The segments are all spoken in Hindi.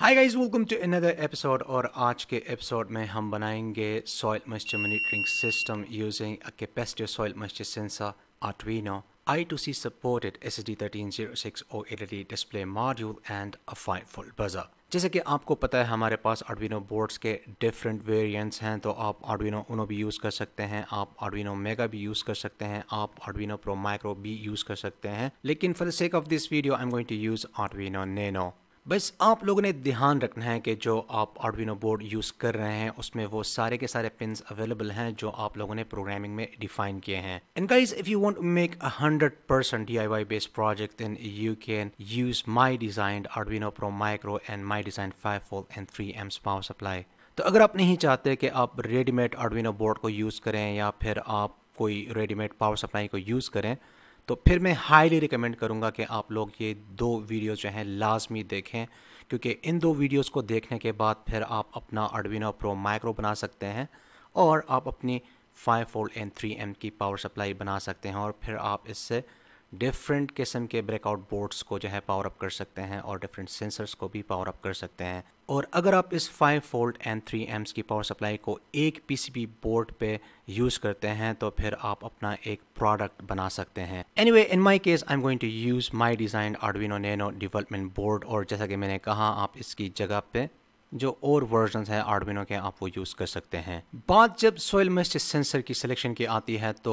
Hi guys welcome to another episode और आज के एपिसोड में हम बनाएंगे soil moisture monitoring system using a capacitive soil moisture sensor Arduino I2C supported STD1306 और LED display module and a 5 volt buzzer जैसे कि आपको पता है हमारे पास Arduino बोर्ड्स के डिफरेंट वेरिएंट्स हैं तो आप Arduino उनो भी यूज़ कर सकते हैं आप Arduino मेगा भी यूज़ कर सकते हैं आप Arduino प्रो माइक्रो भी यूज़ कर सकते हैं लेकिन for the sake of this video I am going to use Arduino nano बस आप लोगों ने ध्यान रखना है कि जो आप आर्डविनो बोर्ड यूज़ कर रहे हैं उसमें वो सारे के सारे पिन अवेलेबल हैं जो आप लोगों ने प्रोग्रामिंग में डिफाइन किए हैं and guys if you want make a hundred percent D I Y based project in you can use my design Arduino pro micro and my design five four and three amps power supply तो अगर आप नहीं चाहते कि आप रेडीमेड आर्डविनो बोर्ड को यूज़ करें या फिर आप कोई रेडीमेड पावर सप्लाई को यूज़ करें तो फिर मैं हाईली रिकमेंड करूँगा कि आप लोग ये दो वीडियो जो हैं लाजमी देखें क्योंकि इन दो वीडियोज़ को देखने के बाद फिर आप अपना अडविनो प्रो माइक्रो बना सकते हैं और आप अपनी five volt and three amp की पावर सप्लाई बना सकते हैं और फिर आप इससे डिफरेंट किस्म के ब्रेकआउट बोर्ड्स को जो है पावर अप कर सकते हैं और डिफरेंट सेंसर्स को भी पावर अप कर सकते हैं और अगर आप इस 5 वोल्ट एंड 3 एम्स की पावर सप्लाई को एक पीसीबी बोर्ड पे यूज़ करते हैं तो फिर आप अपना एक प्रोडक्ट बना सकते हैं anyway in my case I am going to use my design Arduino nano development board और जैसा कि मैंने कहा आप इसकी जगह पे जो और वर्जन है आर्डविनो के आप वो यूज़ कर सकते हैं बात जब सोयल मिस्ट सेंसर की सिलेक्शन की आती है तो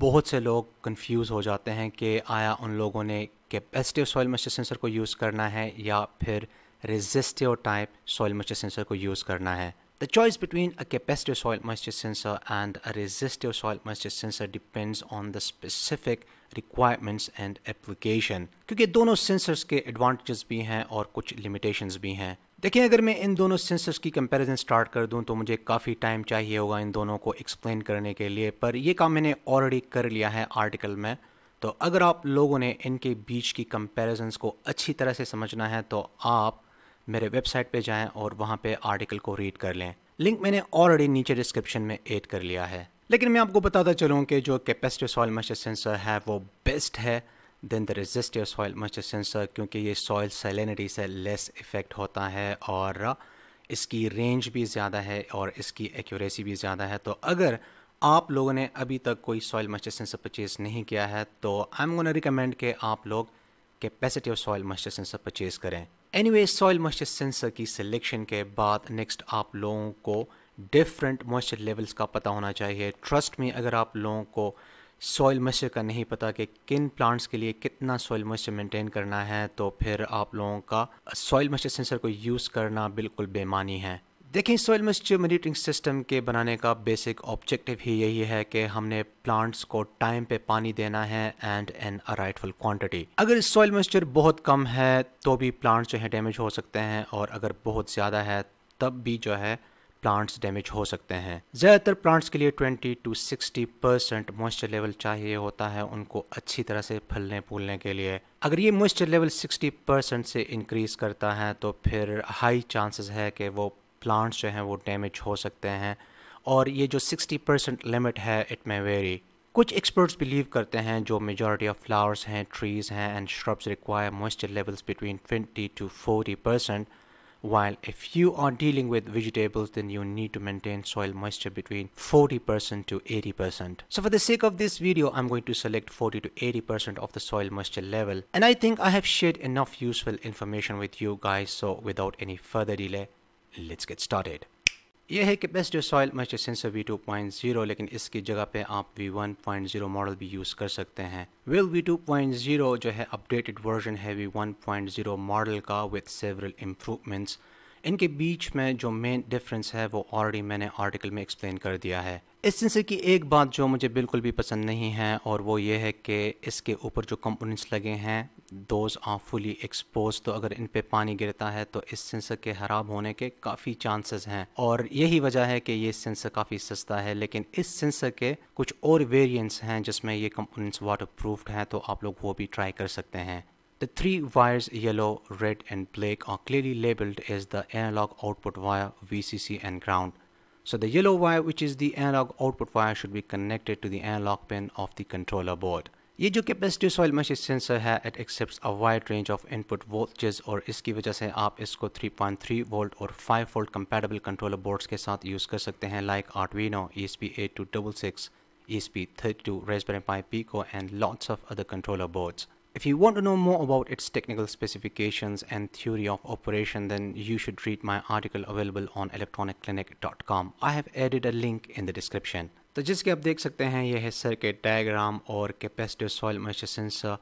बहुत से लोग कंफ्यूज हो जाते हैं कि आया उन लोगों ने कैपेसिटिव सोयल मिस्टर सेंसर को यूज़ करना है या फिर resistive type soil moisture sensor को यूज़ करना है the choice between a capacitive soil moisture sensor and a resistive soil moisture sensor depends on the specific requirements and application क्योंकि दोनों सेंसर्स के एडवांटेजेस भी हैं और कुछ लिमिटेशंस भी हैं देखिए अगर मैं इन दोनों सेंसर्स की कंपैरिजन स्टार्ट कर दूं तो मुझे काफ़ी टाइम चाहिए होगा इन दोनों को एक्सप्लेन करने के लिए पर यह काम मैंने ऑलरेडी कर लिया है आर्टिकल में तो अगर आप लोगों ने इनके बीच की कंपेरिजन्स को अच्छी तरह से समझना है तो आप मेरे वेबसाइट पे जाएं और वहाँ पे आर्टिकल को रीड कर लें लिंक मैंने ऑलरेडी नीचे डिस्क्रिप्शन में ऐड कर लिया है लेकिन मैं आपको बताता चलूँ कि जो कैपेसिटिव सॉइल मॉइस्चर सेंसर है वो बेस्ट है then the resistive soil moisture sensor क्योंकि ये सॉइल सैलिनिटी से लेस इफ़ेक्ट होता है और इसकी रेंज भी ज़्यादा है और इसकी एक्यूरेसी भी ज़्यादा है तो अगर आप लोगों ने अभी तक कोई सॉइल मॉइस्चर सेंसर परचेज़ नहीं किया है तो आई एम गोना रिकमेंड कि आप लोग of soil moisture sensor purchase करें anyway soil moisture sensor की सिलेक्शन के बाद नेक्स्ट आप लोगों को डिफरेंट मॉइस्चर लेवल्स का पता होना चाहिए ट्रस्ट में अगर आप लोगों को सॉइल मॉइस्चर का नहीं पता कि किन प्लांट्स के लिए कितना सॉइल मॉइस्चर मेंटेन करना है तो फिर आप लोगों का सॉइल मॉइस्चर सेंसर को यूज़ करना बिल्कुल बेमानी है देखें सॉइल मॉइस्चर मॉनिटरिंग सिस्टम के बनाने का बेसिक ऑब्जेक्टिव ही यही है कि हमने प्लांट्स को टाइम पे पानी देना है एंड एन अराइटफुल क्वांटिटी अगर सॉइल मॉइस्चर बहुत कम है तो भी प्लांट्स जो है डैमेज हो सकते हैं और अगर बहुत ज़्यादा है तब भी जो है प्लांट्स डैमेज हो सकते हैं ज़्यादातर प्लांट्स के लिए 20 टू 60 परसेंट मॉइस्चर लेवल चाहिए होता है उनको अच्छी तरह से फलने फूलने के लिए अगर ये मॉइस्चर लेवल 60 परसेंट से इंक्रीज़ करता है तो फिर हाई चांसेस है कि वो प्लांट्स जो हैं वो डैमेज हो सकते हैं और ये जो 60 परसेंट लिमिट है इट मे वेरी कुछ एक्सपर्ट्स बिलीव करते हैं जो मेजॉरिटी ऑफ फ्लावर्स हैं ट्रीज़ हैं and shrubs require moisture levels between 20 to 40 percent While if you are dealing with vegetables, then you need to maintain soil moisture between 40% to 80%. So for the sake of this video, I'm going to select 40 to 80% of the soil moisture level. And I think I have shared enough useful information with you guys. So without any further delay, let's get started. ये है कि best soil moisture sensor V2.0 लेकिन इसकी जगह पे आप V1.0 मॉडल भी यूज़ कर सकते हैं विल V2.0 जो है अपडेटेड वर्जन है V1.0 मॉडल का विद सेवरल इम्प्रूवमेंट्स इनके बीच में जो मेन डिफरेंस है वो ऑलरेडी मैंने आर्टिकल में एक्सप्लेन कर दिया है इस सेंसर की एक बात जो मुझे बिल्कुल भी पसंद नहीं है और वो ये है कि इसके ऊपर जो कंपोनेंट्स लगे हैं दोज आर फुली एक्सपोज तो अगर इन पे पानी गिरता है तो इस सेंसर के ख़राब होने के काफ़ी चांसेस हैं और यही वजह है कि ये सेंसर काफ़ी सस्ता है लेकिन इस सेंसर के कुछ और वेरियंट्स हैं जिसमें ये कंपोनेंट्स वाटर प्रूफ हैं तो आप लोग वो भी ट्राई कर सकते हैं the three wires yellow red and black are clearly labelled as the analog output wire V C C and ground so the yellow wire which is the analog output wire should be connected to the analog pin of the controller board ये जो कैपेसिटिव सॉइल मशीन सेंसर है it accept a wide range of input voltage और इसकी वजह से आप इसको 3.3 वोल्ट और 5 वोल्ट कंपेटेबल कंट्रोलर बोर्ड्स के साथ यूज़ कर सकते हैं like Arduino E S P eight two double six E S P thirty two Raspberry Pi Pico and lots of other controller boards If you want to know more about its technical specifications and theory of operation, then you should read my article available on electronicclinic.com. I have added a link in the description. तो जिसके आप देख सकते हैं यह है सर्किट डायग्राम और कैपेसिटिव सॉइल मॉइस्चर सेंसर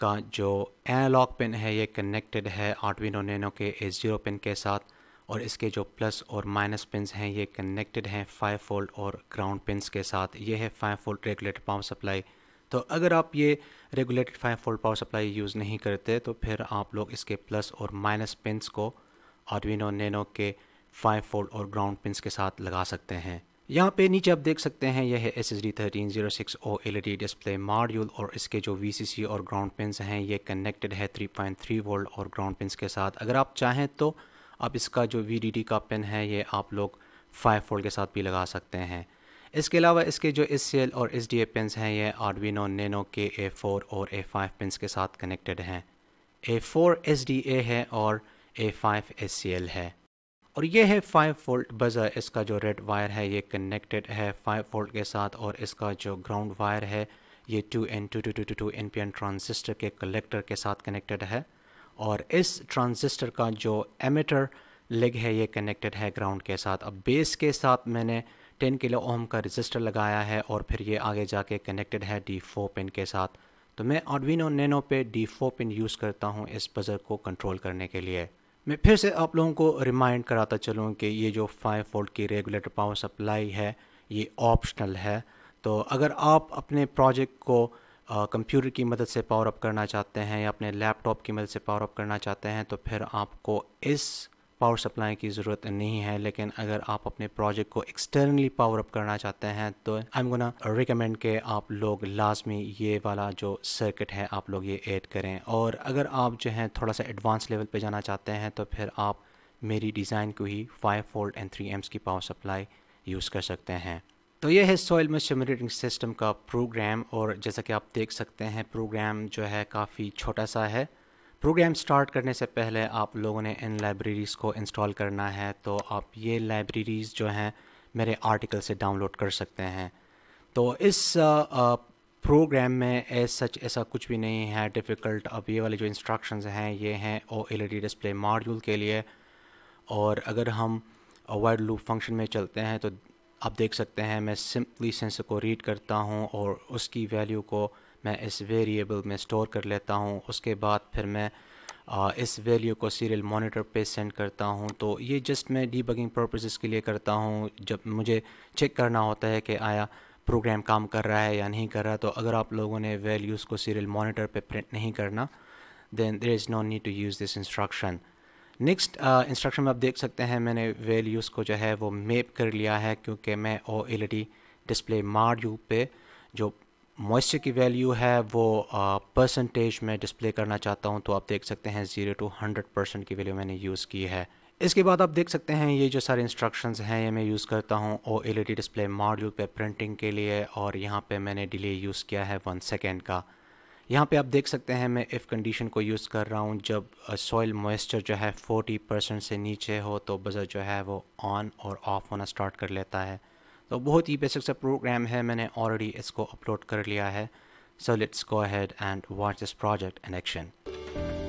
का जो एनालॉग पिन है ये कनेक्टेड है आर्टविनो नैनो के ए जीरो पिन के साथ और इसके जो प्लस और माइनस पिंस हैं ये कनेक्टेड हैं फाइव फोल्ड और ग्राउंड पिंस के साथ ये है five volt regulated power supply तो अगर आप ये regulated five volt power supply use नहीं करते तो फिर आप लोग इसके प्लस और माइनस पिंस को आर्डविनो नैनो के फाइव फोल्ड और ग्राउंड पिंस के साथ लगा सकते हैं यहाँ पे नीचे आप देख सकते हैं यह है S S D thirteen zero six O L E D display module और इसके जो वी सी सी और ग्राउंड पिंस हैं ये कनेक्टेड है थ्री पॉइंट थ्री वोल्ट और ग्राउंड पिंस के साथ अगर आप चाहें तो आप इसका जो वी डी डी का पिन है ये आप लोग फाइव वोल्ट के साथ भी लगा सकते हैं इसके अलावा इसके जो एस सी एल और एस डी ए पिनस हैं ये आरवीनो नैनो के ए फोर और ए फाइव पिनस के साथ कनेक्टेड हैं A four S D A है और A five S C L है और ये है फाइव वोल्ट बजर इसका जो रेड वायर है ये कनेक्टेड है फाइव वोल्ट के साथ और इसका जो ग्राउंड वायर है ये two N two two two two two N P N transistor के कलेक्टर के साथ कनेक्टेड है और इस ट्रांजिस्टर का जो एमिटर लेग है ये कनेक्टेड है ग्राउंड के साथ अब बेस के साथ मैंने 10 किलो ओम का रजिस्टर लगाया है और फिर ये आगे जाके कनेक्टेड है डी फो पिन के साथ तो मैं आर्डविनो नैनो पे डी फो पिन यूज़ करता हूँ इस बजर को कंट्रोल करने के लिए मैं फिर से आप लोगों को रिमाइंड कराता चलूँ कि ये जो फाइव वोल्ट की रेगुलेटर पावर सप्लाई है ये ऑप्शनल है तो अगर आप अपने प्रोजेक्ट को कंप्यूटर की मदद से पावर अप करना चाहते हैं या अपने लैपटॉप की मदद से पावर अप करना चाहते हैं तो फिर आपको इस पावर सप्लाई की ज़रूरत नहीं है लेकिन अगर आप अपने प्रोजेक्ट को एक्सटर्नली पावर अप करना चाहते हैं तो आई एम गोना रिकमेंड के आप लोग लाजमी ये वाला जो सर्किट है आप लोग ये ऐड करें और अगर आप जो है थोड़ा सा एडवांस लेवल पर जाना चाहते हैं तो फिर आप मेरी डिज़ाइन को ही five volt and three amps की पावर सप्लाई यूज़ कर सकते हैं तो ये है सॉइल में सिमुलेटिंग सिस्टम का प्रोग्राम और जैसा कि आप देख सकते हैं प्रोग्राम जो है काफ़ी छोटा सा है प्रोग्राम स्टार्ट करने से पहले आप लोगों ने इन लाइब्रेरीज़ को इंस्टॉल करना है तो आप ये लाइब्रेरीज़ जो हैं मेरे आर्टिकल से डाउनलोड कर सकते हैं तो इस प्रोग्राम में एज सच ऐसा कुछ भी नहीं है डिफ़िकल्ट अब ये वाले जो इंस्ट्रक्शंस हैं ये हैं ओ एल डिस्प्ले मॉड्यूल के लिए और अगर हम वाइड लूप फंक्शन में चलते हैं तो आप देख सकते हैं मैं सिंपली सेंस को रीड करता हूँ और उसकी वैल्यू को मैं इस वेरिएबल में स्टोर कर लेता हूँ उसके बाद फिर मैं आ, इस वैल्यू को सीरियल मॉनिटर पे सेंड करता हूँ तो ये जस्ट मैं डीबगिंग पर्पसेस के लिए करता हूँ जब मुझे चेक करना होता है कि आया प्रोग्राम काम कर रहा है या नहीं कर रहा तो अगर आप लोगों ने वैल्यूज़ को सीरियल मॉनिटर पे प्रिंट नहीं करना then there is no need to use this instruction next instruction में आप देख सकते हैं मैंने वैल्यूज़ को जो है वो मेप कर लिया है क्योंकि मैं ओ एल डिस्प्ले मार यू पे जो मॉइस्चर की वैल्यू है वो परसेंटेज में डिस्प्ले करना चाहता हूँ तो आप देख सकते हैं zero to hundred percent value वैल्यू मैंने यूज़ की है इसके बाद आप देख सकते हैं ये जो सारे इंस्ट्रक्शंस हैं ये मैं यूज़ करता हूँ ओ एल डिस्प्ले मॉड्यूल पे प्रिंटिंग के लिए और यहाँ पे मैंने डिले यूज़ किया है वन सेकेंड का यहाँ पे आप देख सकते हैं मैं इफ़ कंडीशन को यूज़ कर रहा हूँ जब सॉइल मॉइस्चर जो है फोर्टी परसेंट से नीचे हो तो बज़र जो है वो ऑन और ऑफ़ होना स्टार्ट कर लेता है तो बहुत ही बेसिक सा प्रोग्राम है मैंने ऑलरेडी इसको अपलोड कर लिया है so let's go ahead and watch this project in action